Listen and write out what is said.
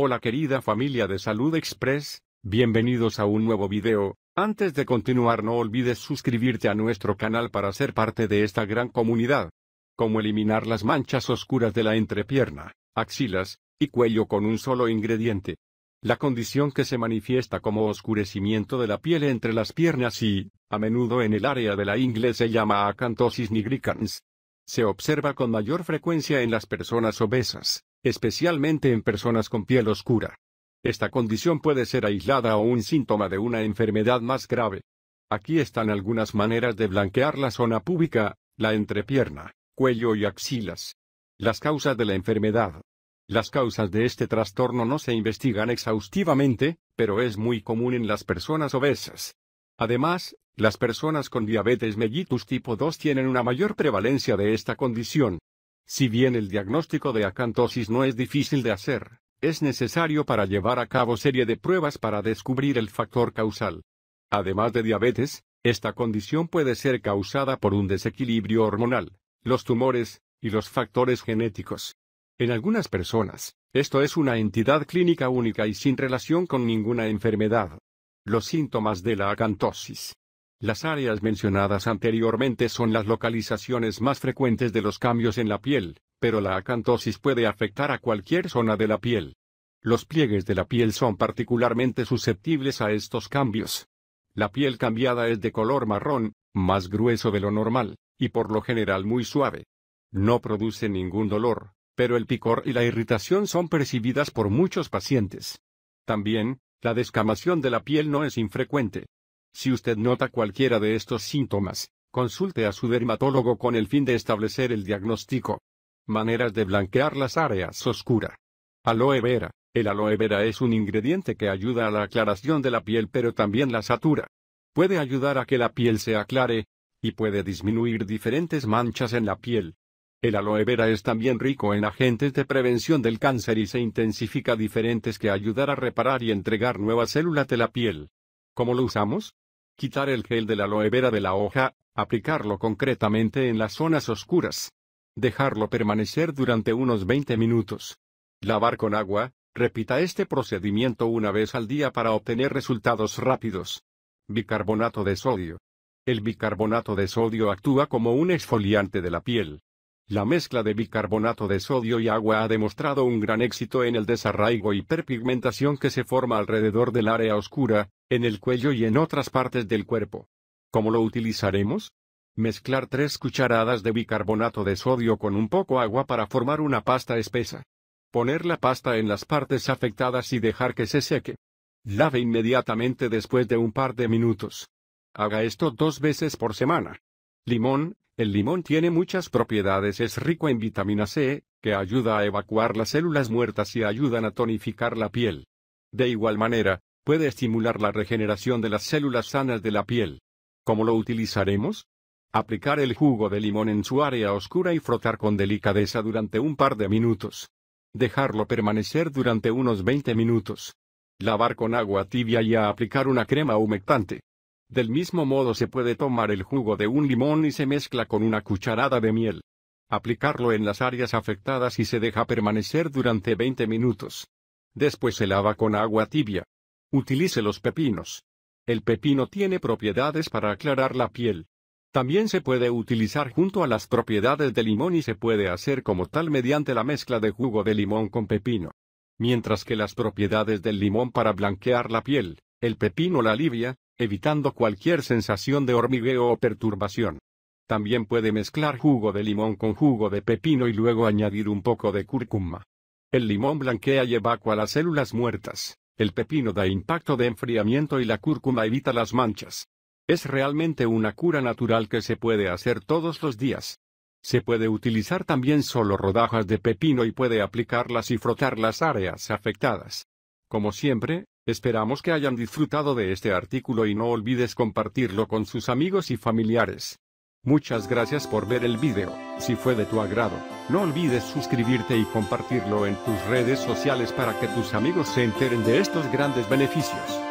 Hola querida familia de Salud Express, bienvenidos a un nuevo video, antes de continuar no olvides suscribirte a nuestro canal para ser parte de esta gran comunidad. Cómo eliminar las manchas oscuras de la entrepierna, axilas, y cuello con un solo ingrediente. La condición que se manifiesta como oscurecimiento de la piel entre las piernas y, a menudo en el área de la inglesa, se llama acantosis nigricans. Se observa con mayor frecuencia en las personas obesas especialmente en personas con piel oscura. Esta condición puede ser aislada o un síntoma de una enfermedad más grave. Aquí están algunas maneras de blanquear la zona púbica, la entrepierna, cuello y axilas. Las causas de la enfermedad. Las causas de este trastorno no se investigan exhaustivamente, pero es muy común en las personas obesas. Además, las personas con diabetes mellitus tipo 2 tienen una mayor prevalencia de esta condición. Si bien el diagnóstico de acantosis no es difícil de hacer, es necesario para llevar a cabo serie de pruebas para descubrir el factor causal. Además de diabetes, esta condición puede ser causada por un desequilibrio hormonal, los tumores, y los factores genéticos. En algunas personas, esto es una entidad clínica única y sin relación con ninguna enfermedad. Los síntomas de la acantosis las áreas mencionadas anteriormente son las localizaciones más frecuentes de los cambios en la piel, pero la acantosis puede afectar a cualquier zona de la piel. Los pliegues de la piel son particularmente susceptibles a estos cambios. La piel cambiada es de color marrón, más grueso de lo normal, y por lo general muy suave. No produce ningún dolor, pero el picor y la irritación son percibidas por muchos pacientes. También, la descamación de la piel no es infrecuente, si usted nota cualquiera de estos síntomas, consulte a su dermatólogo con el fin de establecer el diagnóstico. Maneras de blanquear las áreas oscuras. Aloe vera. El aloe vera es un ingrediente que ayuda a la aclaración de la piel pero también la satura. Puede ayudar a que la piel se aclare, y puede disminuir diferentes manchas en la piel. El aloe vera es también rico en agentes de prevención del cáncer y se intensifica diferentes que ayudar a reparar y entregar nuevas células de la piel. ¿Cómo lo usamos? Quitar el gel de la aloe vera de la hoja, aplicarlo concretamente en las zonas oscuras. Dejarlo permanecer durante unos 20 minutos. Lavar con agua, repita este procedimiento una vez al día para obtener resultados rápidos. Bicarbonato de sodio. El bicarbonato de sodio actúa como un exfoliante de la piel. La mezcla de bicarbonato de sodio y agua ha demostrado un gran éxito en el desarraigo y hiperpigmentación que se forma alrededor del área oscura, en el cuello y en otras partes del cuerpo. ¿Cómo lo utilizaremos? Mezclar tres cucharadas de bicarbonato de sodio con un poco agua para formar una pasta espesa. Poner la pasta en las partes afectadas y dejar que se seque. Lave inmediatamente después de un par de minutos. Haga esto dos veces por semana. Limón, el limón tiene muchas propiedades, es rico en vitamina C, que ayuda a evacuar las células muertas y ayudan a tonificar la piel. De igual manera, puede estimular la regeneración de las células sanas de la piel. ¿Cómo lo utilizaremos? Aplicar el jugo de limón en su área oscura y frotar con delicadeza durante un par de minutos. Dejarlo permanecer durante unos 20 minutos. Lavar con agua tibia y aplicar una crema humectante. Del mismo modo se puede tomar el jugo de un limón y se mezcla con una cucharada de miel. Aplicarlo en las áreas afectadas y se deja permanecer durante 20 minutos. Después se lava con agua tibia. Utilice los pepinos. El pepino tiene propiedades para aclarar la piel. También se puede utilizar junto a las propiedades del limón y se puede hacer como tal mediante la mezcla de jugo de limón con pepino. Mientras que las propiedades del limón para blanquear la piel, el pepino la alivia, evitando cualquier sensación de hormigueo o perturbación. También puede mezclar jugo de limón con jugo de pepino y luego añadir un poco de cúrcuma. El limón blanquea y evacua las células muertas, el pepino da impacto de enfriamiento y la cúrcuma evita las manchas. Es realmente una cura natural que se puede hacer todos los días. Se puede utilizar también solo rodajas de pepino y puede aplicarlas y frotar las áreas afectadas. Como siempre, Esperamos que hayan disfrutado de este artículo y no olvides compartirlo con sus amigos y familiares. Muchas gracias por ver el video, si fue de tu agrado, no olvides suscribirte y compartirlo en tus redes sociales para que tus amigos se enteren de estos grandes beneficios.